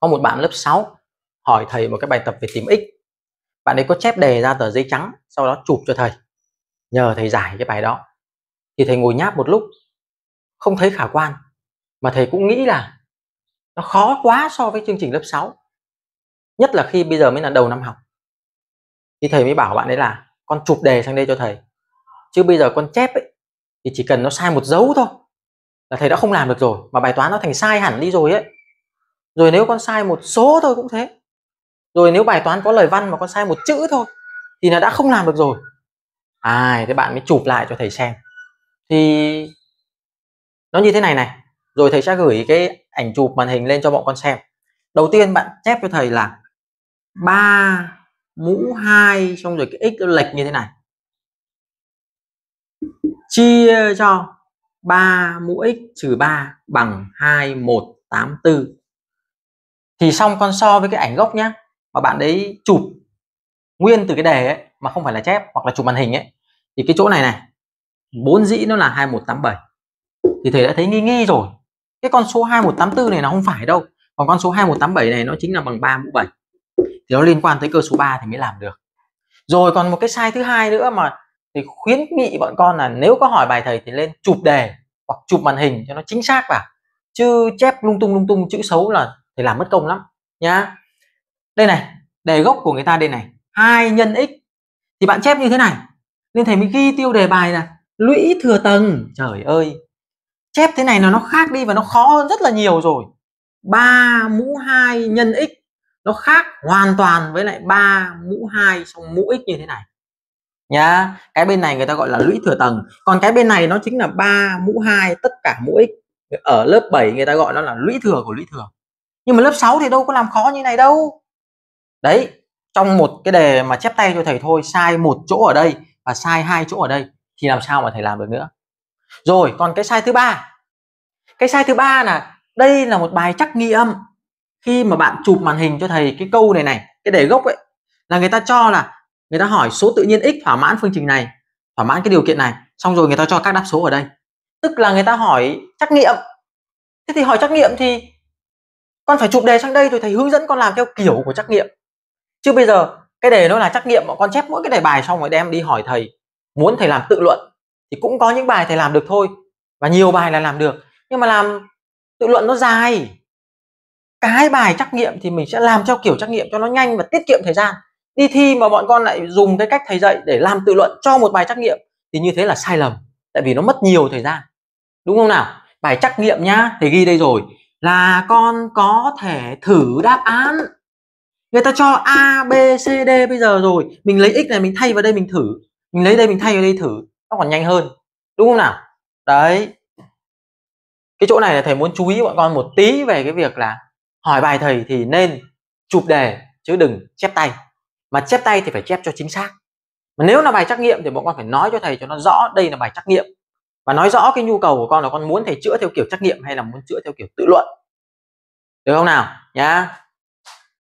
có một bạn lớp 6 hỏi thầy một cái bài tập về tìm x bạn ấy có chép đề ra tờ giấy trắng sau đó chụp cho thầy nhờ thầy giải cái bài đó thì thầy ngồi nháp một lúc không thấy khả quan mà thầy cũng nghĩ là nó khó quá so với chương trình lớp 6 nhất là khi bây giờ mới là đầu năm học thì thầy mới bảo bạn ấy là con chụp đề sang đây cho thầy chứ bây giờ con chép ấy thì chỉ cần nó sai một dấu thôi là thầy đã không làm được rồi mà bài toán nó thành sai hẳn đi rồi ấy rồi nếu con sai một số thôi cũng thế rồi nếu bài toán có lời văn mà con sai một chữ thôi thì là đã không làm được rồi à thế bạn mới chụp lại cho thầy xem thì nó như thế này này rồi thầy sẽ gửi cái ảnh chụp màn hình lên cho bọn con xem đầu tiên bạn chép cho thầy là ba mũ hai xong rồi cái x nó lệch như thế này chia cho 3 mũ x trừ 3 bằng 2184 thì xong con so với cái ảnh gốc nhá mà bạn đấy chụp nguyên từ cái đề ấy mà không phải là chép hoặc là chụp màn hình ấy thì cái chỗ này này bốn dĩ nó là 2187 thì thầy đã thấy nghi nghi rồi cái con số 2184 này nó không phải đâu còn con số 2187 này nó chính là bằng 3 mũ 7 thì nó liên quan tới cơ số 3 thì mới làm được rồi còn một cái sai thứ hai nữa mà thì khuyến nghị bọn con là nếu có hỏi bài thầy thì lên chụp đề hoặc chụp màn hình cho nó chính xác vào chứ chép lung tung lung tung chữ xấu là thì làm mất công lắm nhá đây này đề gốc của người ta đây này hai nhân x thì bạn chép như thế này nên thầy mới ghi tiêu đề bài là lũy thừa tầng trời ơi chép thế này là nó khác đi và nó khó hơn rất là nhiều rồi 3 mũ 2 nhân x nó khác hoàn toàn với lại 3 mũ 2 xong mũ x như thế này nhá cái bên này người ta gọi là lũy thừa tầng còn cái bên này nó chính là 3 mũ 2 tất cả mũ x ở lớp 7 người ta gọi nó là lũy thừa của lũy thừa nhưng mà lớp 6 thì đâu có làm khó như này đâu đấy trong một cái đề mà chép tay cho thầy thôi sai một chỗ ở đây và sai hai chỗ ở đây thì làm sao mà thầy làm được nữa rồi còn cái sai thứ ba cái sai thứ ba là đây là một bài chắc nghi âm khi mà bạn chụp màn hình cho thầy cái câu này này cái đề gốc ấy là người ta cho là người ta hỏi số tự nhiên x thỏa mãn phương trình này thỏa mãn cái điều kiện này xong rồi người ta cho các đáp số ở đây tức là người ta hỏi trắc nghiệm thế thì hỏi trắc nghiệm thì con phải chụp đề sang đây rồi thầy hướng dẫn con làm theo kiểu của trắc nghiệm chứ bây giờ cái đề nó là trắc nghiệm bọn con chép mỗi cái đề bài xong rồi đem đi hỏi thầy muốn thầy làm tự luận thì cũng có những bài thầy làm được thôi và nhiều bài là làm được nhưng mà làm tự luận nó dài cái bài trắc nghiệm thì mình sẽ làm theo kiểu trắc nghiệm cho nó nhanh và tiết kiệm thời gian đi thi mà bọn con lại dùng cái cách thầy dạy để làm tự luận cho một bài trắc nghiệm thì như thế là sai lầm tại vì nó mất nhiều thời gian đúng không nào bài trắc nghiệm nhá thầy ghi đây rồi là con có thể thử đáp án người ta cho a b c d bây giờ rồi mình lấy x này mình thay vào đây mình thử mình lấy đây mình thay vào đây thử nó còn nhanh hơn đúng không nào đấy cái chỗ này là thầy muốn chú ý bọn con một tí về cái việc là hỏi bài thầy thì nên chụp đề chứ đừng chép tay mà chép tay thì phải chép cho chính xác mà nếu là bài trắc nghiệm thì bọn con phải nói cho thầy cho nó rõ đây là bài trắc nghiệm và nói rõ cái nhu cầu của con là con muốn thầy chữa theo kiểu trắc nghiệm hay là muốn chữa theo kiểu tự luận được không nào nhá